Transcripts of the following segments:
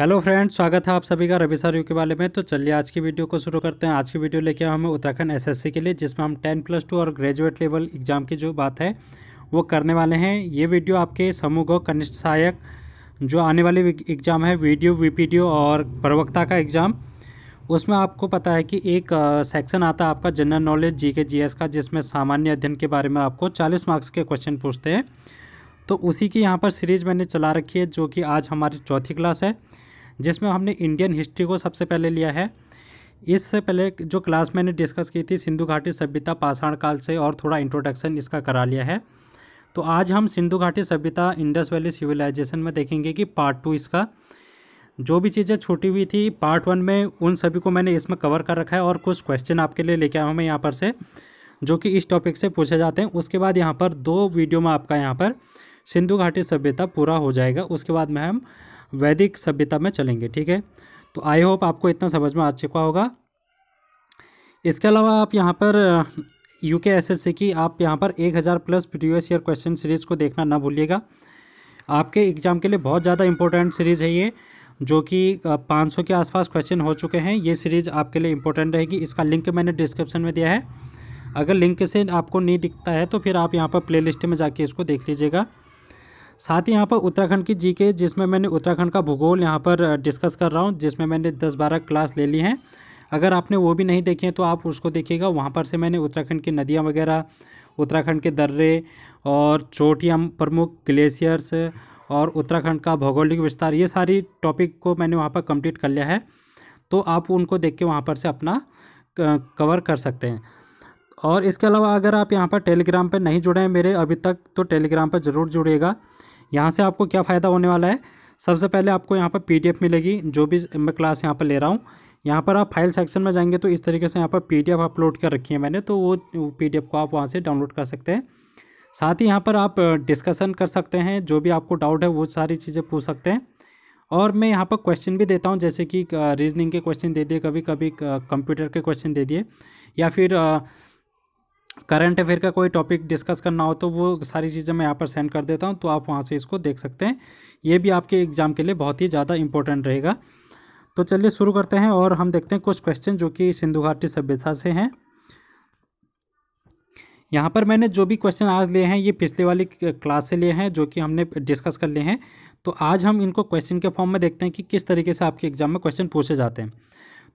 Hello friends स्वागत है आप सभी का रवि सर यू के बारे में तो चलिए आज की वीडियो को शुरू करते हैं आज की वीडियो लेके हमें उत्तराखंड एसएससी के लिए जिसमें हम टेन प्लस टू और ग्रेजुएट लेवल एग्ज़ाम की जो बात है वो करने वाले हैं ये वीडियो आपके समूह और कनिष्ठ सहायक जो आने वाले एग्ज़ाम है वीडियो वी और प्रवक्ता का एग्ज़ाम उसमें आपको पता है कि एक सेक्शन आता है आपका जनरल नॉलेज जी के जी का जिसमें सामान्य अध्ययन के बारे में आपको चालीस मार्क्स के क्वेश्चन पूछते हैं तो उसी की यहाँ पर सीरीज़ मैंने चला रखी है जो कि आज हमारी चौथी क्लास है जिसमें हमने इंडियन हिस्ट्री को सबसे पहले लिया है इससे पहले जो क्लास मैंने डिस्कस की थी सिंधु घाटी सभ्यता पाषाण काल से और थोड़ा इंट्रोडक्शन इसका करा लिया है तो आज हम सिंधु घाटी सभ्यता इंडस वैली सिविलाइजेशन में देखेंगे कि पार्ट टू इसका जो भी चीज़ें छूटी हुई थी पार्ट वन में उन सभी को मैंने इसमें कवर कर रखा है और कुछ क्वेश्चन आपके लिए लेके आया हूँ मैं यहाँ पर से जो कि इस टॉपिक से पूछे जाते हैं उसके बाद यहाँ पर दो वीडियो में आपका यहाँ पर सिंधु घाटी सभ्यता पूरा हो जाएगा उसके बाद में हम वैदिक सभ्यता में चलेंगे ठीक है तो आई होप आपको इतना समझ में आ चुका होगा इसके अलावा आप यहाँ पर यू के एस एस सी की आप यहाँ पर एक हज़ार plus previous year question series को देखना ना भूलिएगा आपके एग्ज़ाम के लिए बहुत ज़्यादा इंपॉर्टेंट सीरीज़ है ये जो कि 500 uh, के आसपास क्वेश्चन हो चुके हैं ये सीरीज़ आपके लिए इंपॉर्टेंट रहेगी इसका लिंक मैंने डिस्क्रिप्शन में दिया है अगर लिंक से आपको नहीं दिखता है तो फिर आप यहाँ पर लिस्ट में जाके इसको देख लीजिएगा साथ ही यहाँ पर उत्तराखंड की जीके जिसमें मैंने उत्तराखंड का भूगोल यहाँ पर डिस्कस कर रहा हूँ जिसमें मैंने दस बारह क्लास ले ली हैं अगर आपने वो भी नहीं देखी है तो आप उसको देखिएगा वहाँ पर से मैंने उत्तराखंड की नदियाँ वगैरह उत्तराखंड के दर्रे और चोटियाँ प्रमुख ग्लेशियर्स और उत्तराखंड का भौगोलिक विस्तार ये सारी टॉपिक को मैंने वहाँ पर कंप्लीट कर लिया है तो आप उनको देख के वहाँ पर से अपना कवर कर सकते हैं और इसके अलावा अगर आप यहाँ पर टेलीग्राम पर नहीं जुड़े हैं मेरे अभी तक तो टेलीग्राम पर ज़रूर जुड़िएगा यहाँ से आपको क्या फ़ायदा होने वाला है सबसे पहले आपको यहाँ पर पी मिलेगी जो भी मैं क्लास यहाँ पर ले रहा हूँ यहाँ पर आप फाइल सेक्शन में जाएंगे तो इस तरीके से यहाँ पर पी अपलोड कर रखी है मैंने तो वो पी को आप वहाँ से डाउनलोड कर सकते हैं साथ ही यहाँ पर आप डिस्कसन कर सकते हैं जो भी आपको डाउट है वो सारी चीज़ें पूछ सकते हैं और मैं यहाँ पर क्वेश्चन भी देता हूँ जैसे कि रीजनिंग के क्वेश्चन दे दिए कभी कभी कंप्यूटर के क्वेश्चन दे दिए या फिर करंट अफेयर का कोई टॉपिक डिस्कस करना हो तो वो सारी चीज़ें मैं यहाँ पर सेंड कर देता हूँ तो आप वहाँ से इसको देख सकते हैं ये भी आपके एग्ज़ाम के लिए बहुत ही ज़्यादा इंपॉर्टेंट रहेगा तो चलिए शुरू करते हैं और हम देखते हैं कुछ क्वेश्चन जो कि सिंधु घाटी सभ्यता से हैं यहाँ पर मैंने जो भी क्वेश्चन आज लिए हैं ये पिछले वाली क्लास से लिए हैं जो कि हमने डिस्कस कर लिए हैं तो आज हम इनको क्वेश्चन के फॉर्म में देखते हैं कि किस तरीके से आपके एग्जाम में क्वेश्चन पूछे जाते हैं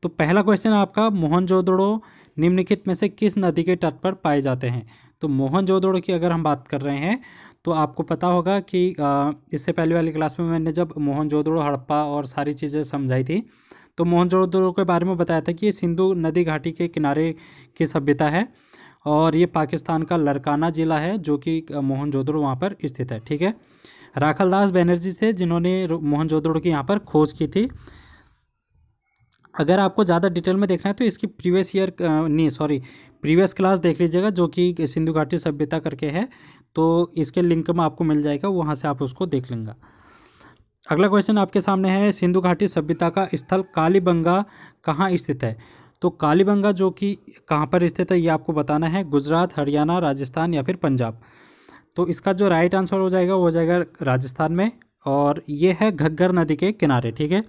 तो पहला क्वेश्चन आपका मोहन जोदड़ो निम्नलिखित में से किस नदी के तट पर पाए जाते हैं तो जोदड़ो की अगर हम बात कर रहे हैं तो आपको पता होगा कि इससे पहले वाली क्लास में मैंने जब मोहनजोदड़ो हड़प्पा और सारी चीज़ें समझाई थी तो जोदड़ो के बारे में बताया था कि ये सिंधु नदी घाटी के किनारे की सभ्यता है और ये पाकिस्तान का लड़काना ज़िला है जो कि जोदड़ो वहाँ पर स्थित है ठीक है राखलदास बैनर्जी थे जिन्होंने जोदड़ो की यहाँ पर खोज की थी अगर आपको ज़्यादा डिटेल में देखना है तो इसकी प्रीवियस ईयर नहीं सॉरी प्रीवियस क्लास देख लीजिएगा जो कि सिंधु घाटी सभ्यता करके है तो इसके लिंक में आपको मिल जाएगा वहाँ से आप उसको देख लेंगे अगला क्वेश्चन आपके सामने है सिंधु घाटी सभ्यता का स्थल कालीबंगा कहाँ स्थित है तो कालीबंगा जो कि कहाँ पर स्थित है ये आपको बताना है गुजरात हरियाणा राजस्थान या फिर पंजाब तो इसका जो राइट आंसर हो जाएगा वो हो जाएगा राजस्थान में और ये है घग्गर नदी के किनारे ठीक है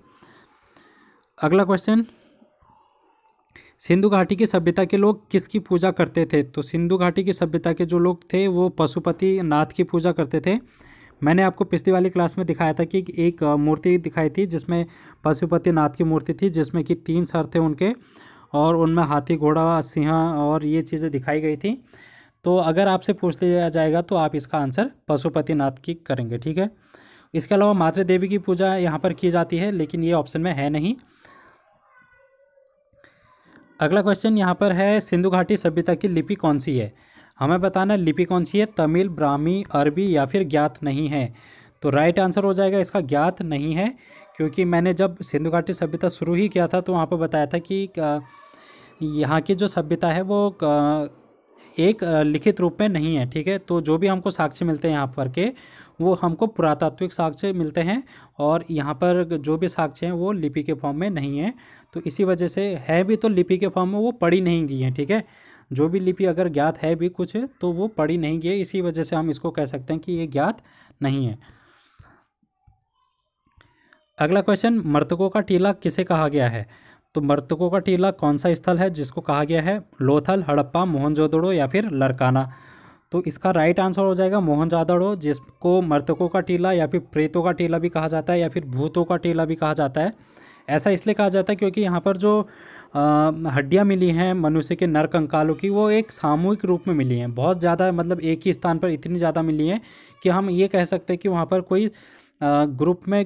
अगला क्वेश्चन सिंधु घाटी की सभ्यता के लोग किसकी पूजा करते थे तो सिंधु घाटी की सभ्यता के जो लोग थे वो पशुपति नाथ की पूजा करते थे मैंने आपको पिछली वाली क्लास में दिखाया था कि एक मूर्ति दिखाई थी जिसमें पशुपति नाथ की मूर्ति थी जिसमें कि तीन सर थे उनके और उनमें हाथी घोड़ा सिंह और ये चीज़ें दिखाई गई थी तो अगर आपसे पूछ लिया जाएगा तो आप इसका आंसर पशुपति नाथ की करेंगे ठीक है इसके अलावा मातृ देवी की पूजा यहाँ पर की जाती है लेकिन ये ऑप्शन में है नहीं अगला क्वेश्चन यहाँ पर है सिंधु घाटी सभ्यता की लिपि कौन सी है हमें बताना लिपि कौन सी है तमिल ब्राह्मी अरबी या फिर ज्ञात नहीं है तो राइट आंसर हो जाएगा इसका ज्ञात नहीं है क्योंकि मैंने जब सिंधु घाटी सभ्यता शुरू ही किया था तो वहाँ पर बताया था कि यहाँ की जो सभ्यता है वो एक लिखित रूप में नहीं है ठीक है तो जो भी हमको साक्ष्य मिलते हैं यहाँ पर के वो हमको पुरातात्विक साक्ष्य मिलते हैं और यहाँ पर जो भी साक्ष्य हैं वो लिपि के फॉर्म में नहीं हैं तो इसी वजह से है भी तो लिपि के फॉर्म में वो पढ़ी नहीं गई हैं ठीक है थीके? जो भी लिपि अगर ज्ञात है भी कुछ तो वो पढ़ी नहीं गई है इसी वजह से हम इसको कह सकते हैं कि ये ज्ञात नहीं है अगला क्वेश्चन मृतकों का टीला किसे कहा गया है तो मृतकों का टीला कौन सा स्थल है जिसको कहा गया है लोथल हड़प्पा मोहनजोदड़ो या फिर लरकाना तो इसका राइट आंसर हो जाएगा मोहन जादड़ो जिसको मृतकों का टीला या फिर प्रेतों का टीला भी कहा जाता है या फिर भूतों का टीला भी कहा जाता है ऐसा इसलिए कहा जाता है क्योंकि यहाँ पर जो हड्डियाँ मिली हैं मनुष्य के नर कंकालों की वो एक सामूहिक रूप में मिली हैं बहुत ज़्यादा मतलब एक ही स्थान पर इतनी ज़्यादा मिली हैं कि हम ये कह सकते हैं कि वहाँ पर कोई ग्रुप में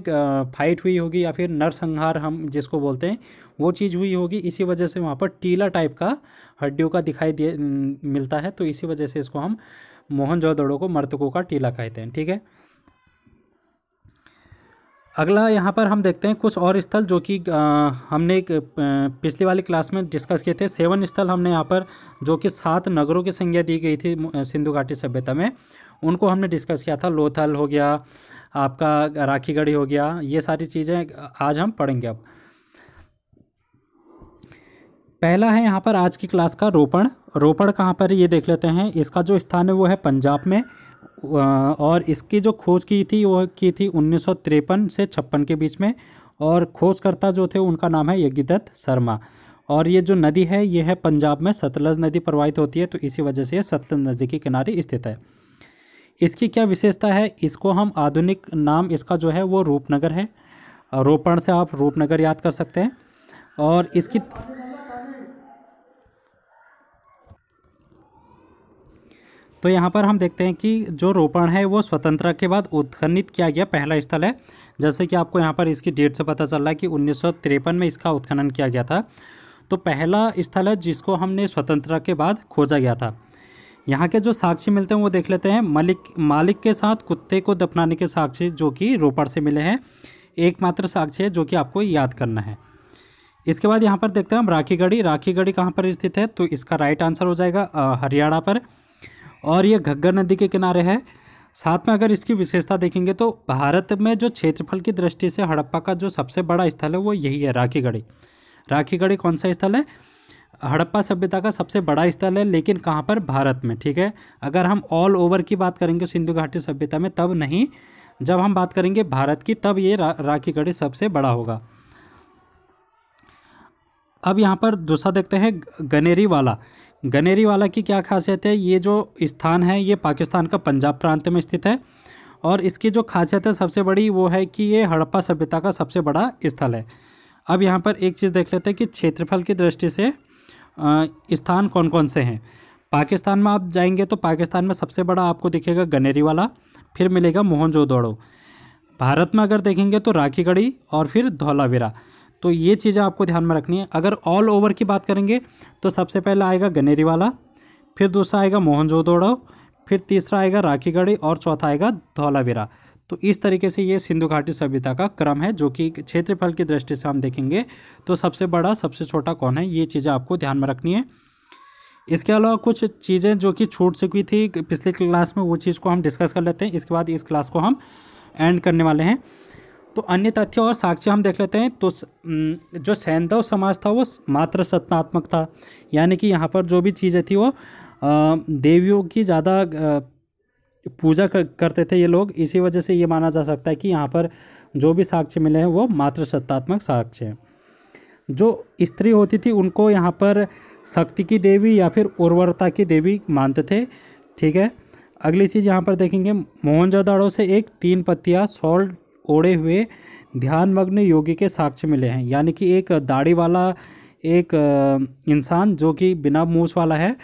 फाइट हुई होगी या फिर नरसंहार हम जिसको बोलते हैं वो चीज़ हुई होगी इसी वजह से वहाँ पर टीला टाइप का हड्डियों का दिखाई दे मिलता है तो इसी वजह से इसको हम मोहनजोदड़ो को मर्तकों का टीला कहते हैं ठीक है अगला यहाँ पर हम देखते हैं कुछ और स्थल जो कि हमने एक पिछली वाली क्लास में डिस्कस किए थे सेवन स्थल हमने यहाँ पर जो कि सात नगरों की संज्ञा दी गई थी सिंधु घाटी सभ्यता में उनको हमने डिस्कस किया था लोथल हो गया आपका राखी गढ़ी हो गया ये सारी चीज़ें आज हम पढ़ेंगे अब पहला है यहाँ पर आज की क्लास का रोपण रोपण कहाँ पर ये देख लेते हैं इसका जो स्थान है वो है पंजाब में और इसकी जो खोज की थी वो की थी उन्नीस से छप्पन के बीच में और खोजकर्ता जो थे उनका नाम है यज्ञदत्त शर्मा और ये जो नदी है ये है पंजाब में सतलज नदी प्रवाहित होती है तो इसी वजह से ये सतलज नदी के किनारे स्थित है इसकी क्या विशेषता है इसको हम आधुनिक नाम इसका जो है वो रूपनगर है रोपण से आप रूपनगर याद कर सकते हैं और इसकी तो यहाँ पर हम देखते हैं कि जो रोपण है वो स्वतंत्रता के बाद उत्खनित किया गया पहला स्थल है जैसे कि आपको यहाँ पर इसकी डेट से पता चल रहा है कि उन्नीस में इसका उत्खनन किया गया था तो पहला स्थल है जिसको हमने स्वतंत्रता के बाद खोजा गया था यहाँ के जो साक्षी मिलते हैं वो देख लेते हैं मलिक मालिक के साथ कुत्ते को दफनाने के साक्षी जो कि रोपड़ से मिले हैं एकमात्र साक्षी है जो कि आपको याद करना है इसके बाद यहाँ पर देखते हैं हम राखी गढ़ी राखी गढ़ी कहाँ पर स्थित है तो इसका राइट आंसर हो जाएगा हरियाणा पर और ये घग्गर नदी के किनारे है साथ में अगर इसकी विशेषता देखेंगे तो भारत में जो क्षेत्रफल की दृष्टि से हड़प्पा का जो सबसे बड़ा स्थल है वो यही है राखी गढ़ी राखी गढ़ी कौन सा स्थल है हड़प्पा सभ्यता का सबसे बड़ा स्थल है लेकिन कहाँ पर भारत में ठीक है अगर हम ऑल ओवर की बात करेंगे सिंधु घाटी सभ्यता में तब नहीं जब हम बात करेंगे भारत की तब ये रा, राखी गढ़ी सबसे बड़ा होगा अब यहाँ पर दूसरा देखते हैं गनेरी वाला गनेरी वाला की क्या खासियत है ये जो स्थान है ये पाकिस्तान का पंजाब प्रांत में स्थित है और इसकी जो खासियत है सबसे बड़ी वो है कि ये हड़प्पा सभ्यता का सबसे बड़ा स्थल है अब यहाँ पर एक चीज़ देख लेते हैं कि क्षेत्रफल की दृष्टि से स्थान कौन कौन से हैं पाकिस्तान में आप जाएंगे तो पाकिस्तान में सबसे बड़ा आपको दिखेगा गनेरी वाला फिर मिलेगा मोहनजोदड़ो भारत में अगर देखेंगे तो राखी गढ़ी और फिर धौलावीरा तो ये चीज़ें आपको ध्यान में रखनी है अगर ऑल ओवर की बात करेंगे तो सबसे पहले आएगा गनेरी वाला फिर दूसरा आएगा मोहनजोदड़ो फिर तीसरा आएगा राखी और चौथा आएगा धौलावीरा तो इस तरीके से ये सिंधु घाटी सभ्यता का क्रम है जो कि क्षेत्रफल की दृष्टि से हम देखेंगे तो सबसे बड़ा सबसे छोटा कौन है ये चीज़ें आपको ध्यान में रखनी है इसके अलावा कुछ चीज़ें जो कि छूट चुकी थी पिछले क्लास में वो चीज़ को हम डिस्कस कर लेते हैं इसके बाद इस क्लास को हम एंड करने वाले हैं तो अन्य तथ्य और साक्ष्य हम देख लेते हैं तो जो सैंधव समाज था वो मात्र सत्तात्मक था यानी कि यहाँ पर जो भी चीज़ें थी वो देवियों की ज़्यादा पूजा करते थे ये लोग इसी वजह से ये माना जा सकता है कि यहाँ पर जो भी साक्ष्य मिले हैं वो मात्र सत्तात्मक साक्ष्य हैं जो स्त्री होती थी उनको यहाँ पर शक्ति की देवी या फिर उर्वरता की देवी मानते थे ठीक है अगली चीज़ यहाँ पर देखेंगे मोहनजोदाड़ों से एक तीन पत्तियाँ सॉल्ट ओढ़े हुए ध्यानमग्न योगी के साक्ष्य मिले हैं यानी कि एक दाढ़ी वाला एक इंसान जो कि बिना मूछ वाला है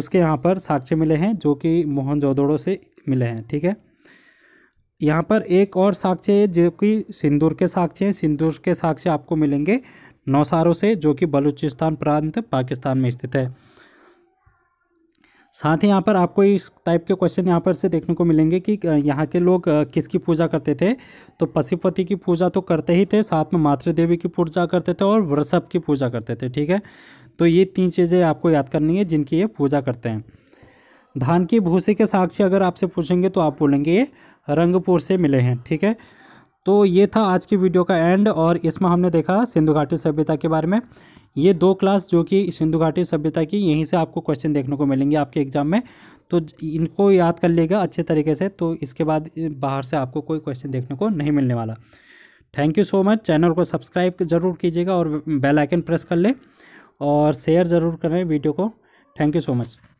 उसके यहाँ पर साक्ष्य मिले हैं जो कि मोहनजोदड़ों से मिले हैं ठीक है यहाँ पर एक और साक्ष्य है जो कि सिंदूर के साक्ष्य हैं सिंदूर के साक्ष्य आपको मिलेंगे नौसारों से जो कि बलूचिस्तान प्रांत पाकिस्तान में स्थित है साथ ही यहाँ पर आपको इस टाइप के क्वेश्चन यहाँ पर से देखने को मिलेंगे कि यहाँ के लोग किसकी पूजा करते थे तो पशुपति की पूजा तो करते ही थे साथ में मातृदेवी की पूजा करते थे और वृषभ की पूजा करते थे ठीक है तो ये तीन चीज़ें आपको याद करनी है जिनकी ये पूजा करते हैं धान के भूसे के साक्ष्य अगर आपसे पूछेंगे तो आप बोलेंगे ये रंगपुर से मिले हैं ठीक है तो ये था आज की वीडियो का एंड और इसमें हमने देखा सिंधु घाटी सभ्यता के बारे में ये दो क्लास जो कि सिंधु घाटी सभ्यता की यहीं से आपको क्वेश्चन देखने को मिलेंगे आपके एग्जाम में तो इनको याद कर लेगा अच्छे तरीके से तो इसके बाद बाहर से आपको कोई क्वेश्चन देखने को नहीं मिलने वाला thank you so much channel को सब्सक्राइब ज़रूर कीजिएगा और बेल आइकन प्रेस कर ले और शेयर ज़रूर करें वीडियो को थैंक यू सो मच